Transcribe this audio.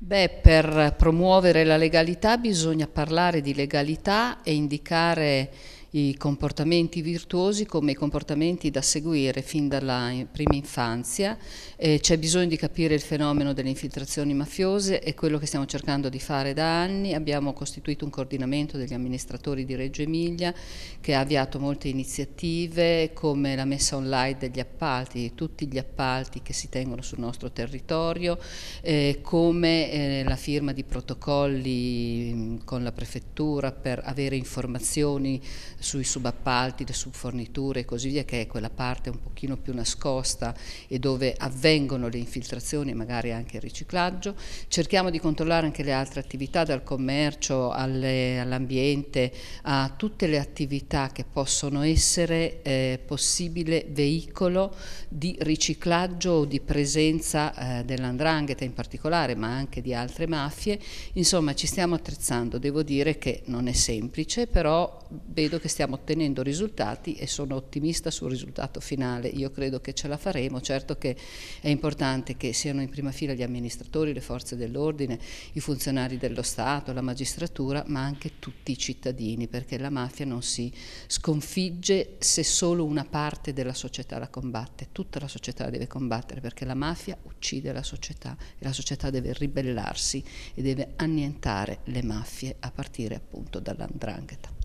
Beh, per promuovere la legalità bisogna parlare di legalità e indicare i comportamenti virtuosi come i comportamenti da seguire fin dalla prima infanzia. Eh, c'è bisogno di capire il fenomeno delle infiltrazioni mafiose, è quello che stiamo cercando di fare da anni. Abbiamo costituito un coordinamento degli amministratori di Reggio Emilia che ha avviato molte iniziative come la messa online degli appalti, di tutti gli appalti che si tengono sul nostro territorio, eh, come eh, la firma di protocolli mh, con la prefettura per avere informazioni sui subappalti, le subforniture e così via, che è quella parte un pochino più nascosta e dove avvengono le infiltrazioni, e magari anche il riciclaggio. Cerchiamo di controllare anche le altre attività, dal commercio all'ambiente, a tutte le attività che possono essere eh, possibile veicolo di riciclaggio o di presenza eh, dell'andrangheta in particolare, ma anche di altre mafie. Insomma, ci stiamo attrezzando, devo dire che non è semplice, però vedo che che stiamo ottenendo risultati e sono ottimista sul risultato finale. Io credo che ce la faremo, certo che è importante che siano in prima fila gli amministratori, le forze dell'ordine, i funzionari dello Stato, la magistratura, ma anche tutti i cittadini, perché la mafia non si sconfigge se solo una parte della società la combatte, tutta la società la deve combattere, perché la mafia uccide la società e la società deve ribellarsi e deve annientare le mafie a partire appunto dall'andrangheta.